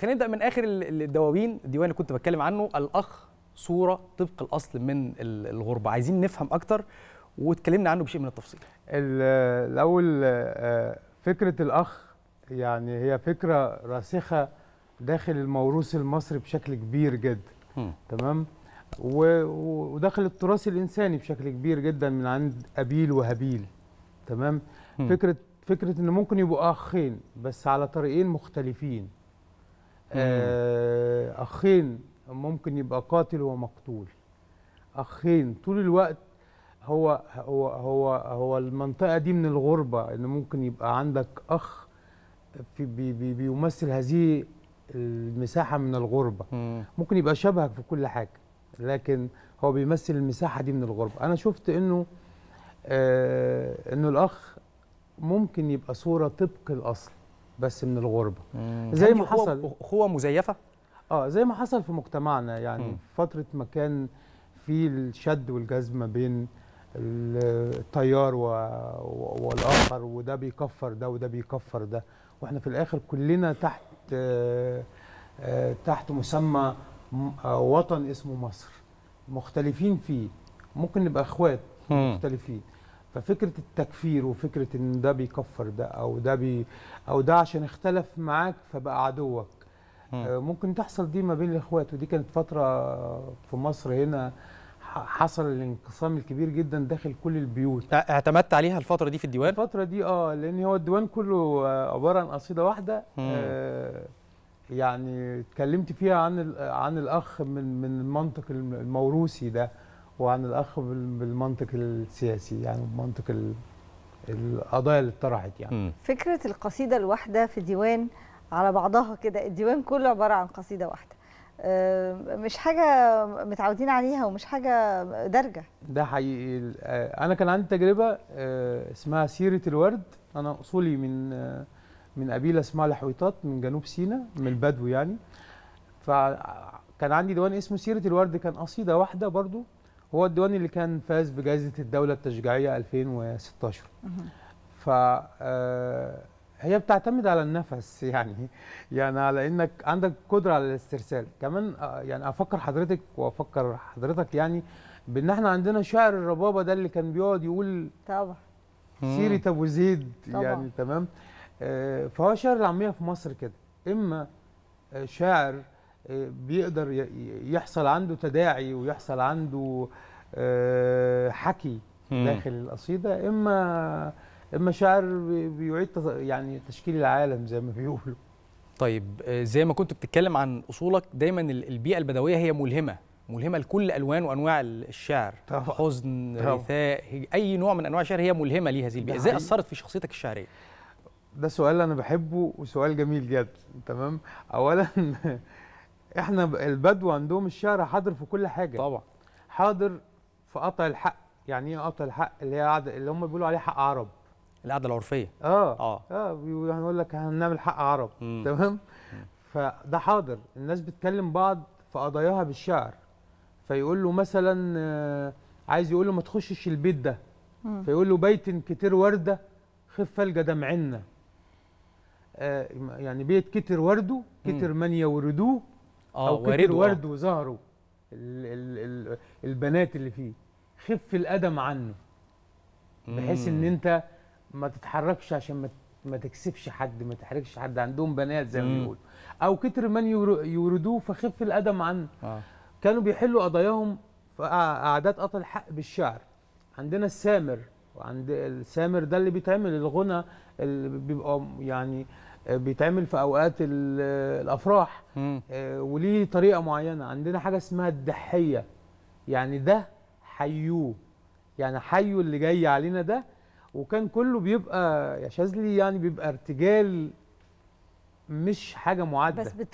خلينا نبدا من اخر الدواوين الديوان اللي كنت بتكلم عنه الاخ صوره طبق الاصل من الغربه عايزين نفهم اكتر واتكلمنا عنه بشيء من التفصيل الاول آه، فكره الاخ يعني هي فكره راسخه داخل الموروث المصري بشكل كبير جدا تمام وداخل التراث الانساني بشكل كبير جدا من عند ابيل وهابيل تمام فكره فكره ان ممكن يبقوا اخين بس على طريقين مختلفين آه، اخين ممكن يبقى قاتل ومقتول اخين طول الوقت هو هو هو هو المنطقه دي من الغربه ان ممكن يبقى عندك اخ في بي بي بيمثل هذه المساحه من الغربه مم. ممكن يبقى شبهك في كل حاجه لكن هو بيمثل المساحه دي من الغربه انا شفت انه آه انه الاخ ممكن يبقى صوره طبق الاصل بس من الغربه مم. زي يعني ما حصل اخوه مزيفه اه زي ما حصل في مجتمعنا يعني مم. فتره ما كان في الشد والجذب ما بين التيار و... والاخر وده بيكفر ده وده بيكفر ده واحنا في الاخر كلنا تحت آه, آه، تحت مسمى آه، وطن اسمه مصر مختلفين فيه ممكن نبقى اخوات مختلفين ففكره التكفير وفكره ان ده بيكفر ده او ده بي او ده عشان اختلف معاك فبقى عدوك آه، ممكن تحصل دي ما بين الاخوات ودي كانت فتره في مصر هنا حصل الانقسام الكبير جدا داخل كل البيوت اعتمدت عليها الفتره دي في الديوان الفتره دي اه لان هو الديوان كله عباره عن قصيده واحده آه يعني اتكلمت فيها عن عن الاخ من من المنطق الموروثي ده وعن الاخ بالمنطق السياسي يعني بالمنطق القضايا اللي اتطرحت يعني فكره القصيده الواحده في ديوان على بعضها كده الديوان كله عباره عن قصيده واحده آه، مش حاجه متعودين عليها ومش حاجه دارجه ده حقيقي آه، انا كان عندي تجربه آه، اسمها سيره الورد انا اصولي من من قبيله اسمها الحويطات من جنوب سيناء من البدو يعني فكان عندي ديوان اسمه سيره الورد كان قصيده واحده برضو هو الديواني اللي كان فاز بجائزه الدوله التشجيعيه 2016 ف آه، هي بتعتمد على النفس يعني يعني على انك عندك قدره على الاسترسال كمان آه، يعني افكر حضرتك وافكر حضرتك يعني بان احنا عندنا شعر الربابه ده اللي كان بيقعد يقول طبعا سيره ابو زيد يعني تمام آه، فهو شعر العاميه في مصر كده اما شاعر بيقدر يحصل عنده تداعي ويحصل عنده آه، حكي داخل القصيده اما اما شعر بيعيد يعني تشكيل العالم زي ما بيقولوا طيب آه، زي ما كنت بتتكلم عن اصولك دايما البيئه البدويه هي ملهمه ملهمه لكل الوان وانواع الشعر طبعا. حزن رثاء اي نوع من انواع الشعر هي ملهمه لهذه البيئه ازاي اثرت في شخصيتك الشعريه ده سؤال انا بحبه وسؤال جميل جدا تمام اولا احنا البدو عندهم الشعر حاضر في كل حاجه طبعا حاضر في قطع الحق يعني ايه قطع الحق اللي هي عد... اللي هم بيقولوا عليه حق عرب القعده العرفيه اه اه اه هنقول لك هنعمل حق عرب تمام فده حاضر الناس بتكلم بعض في قضاياها بالشعر فيقول له مثلا آه، عايز يقول له ما تخشش البيت ده مم. فيقول له بيت كتير ورده خف فلجة دمعنا آه يعني بيت كتر ورده كتر من يوردوه اه ورد ورد وظهره البنات اللي فيه خف القدم عنه بحيث ان انت ما تتحركش عشان ما ما تكسفش حد ما تحرجش حد عندهم بنات زي ما بيقولوا او كتر من يوردوه فخف القدم عنه آه. كانوا بيحلوا قضاياهم في اعداد قطع الحق بالشعر عندنا السامر وعند السامر ده اللي بيتعمل الغنى اللي بيبقى يعني آه، بيتعمل في اوقات الافراح آه، وليه طريقه معينه عندنا حاجه اسمها الدحيه يعني ده حيوه يعني حيو اللي جاي علينا ده وكان كله بيبقى يا شاذلي يعني بيبقى ارتجال مش حاجه معده بس